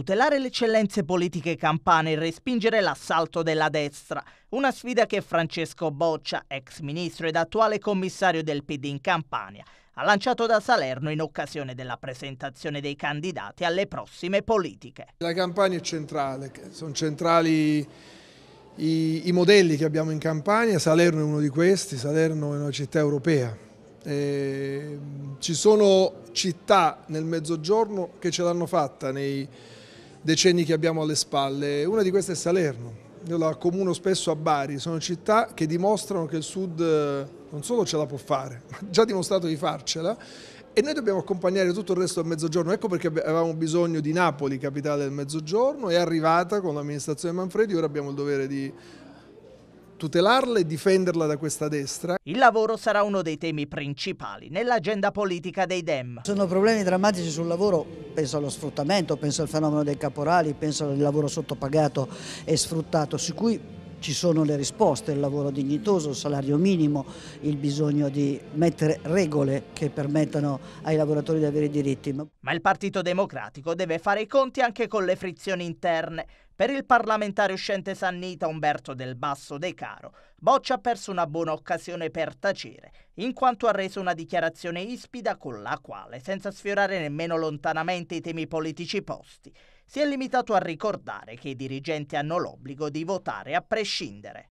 Tutelare le eccellenze politiche campane e respingere l'assalto della destra, una sfida che Francesco Boccia, ex ministro ed attuale commissario del PD in Campania, ha lanciato da Salerno in occasione della presentazione dei candidati alle prossime politiche. La Campania è centrale, sono centrali i, i modelli che abbiamo in Campania, Salerno è uno di questi, Salerno è una città europea. E ci sono città nel mezzogiorno che ce l'hanno fatta nei decenni che abbiamo alle spalle. Una di queste è Salerno. Io la comuno spesso a Bari, sono città che dimostrano che il Sud eh, non solo ce la può fare, ma ha già dimostrato di farcela e noi dobbiamo accompagnare tutto il resto del mezzogiorno, ecco perché avevamo bisogno di Napoli, capitale del mezzogiorno, è arrivata con l'amministrazione Manfredi, ora abbiamo il dovere di tutelarla e difenderla da questa destra. Il lavoro sarà uno dei temi principali nell'agenda politica dei Dem. Sono problemi drammatici sul lavoro, penso allo sfruttamento, penso al fenomeno dei caporali, penso al lavoro sottopagato e sfruttato, su cui ci sono le risposte, il lavoro dignitoso, il salario minimo, il bisogno di mettere regole che permettano ai lavoratori di avere diritti. Ma il Partito Democratico deve fare i conti anche con le frizioni interne. Per il parlamentare uscente sannita Umberto del Basso De Caro, Boccia ha perso una buona occasione per tacere, in quanto ha reso una dichiarazione ispida con la quale, senza sfiorare nemmeno lontanamente i temi politici posti, si è limitato a ricordare che i dirigenti hanno l'obbligo di votare a prescindere.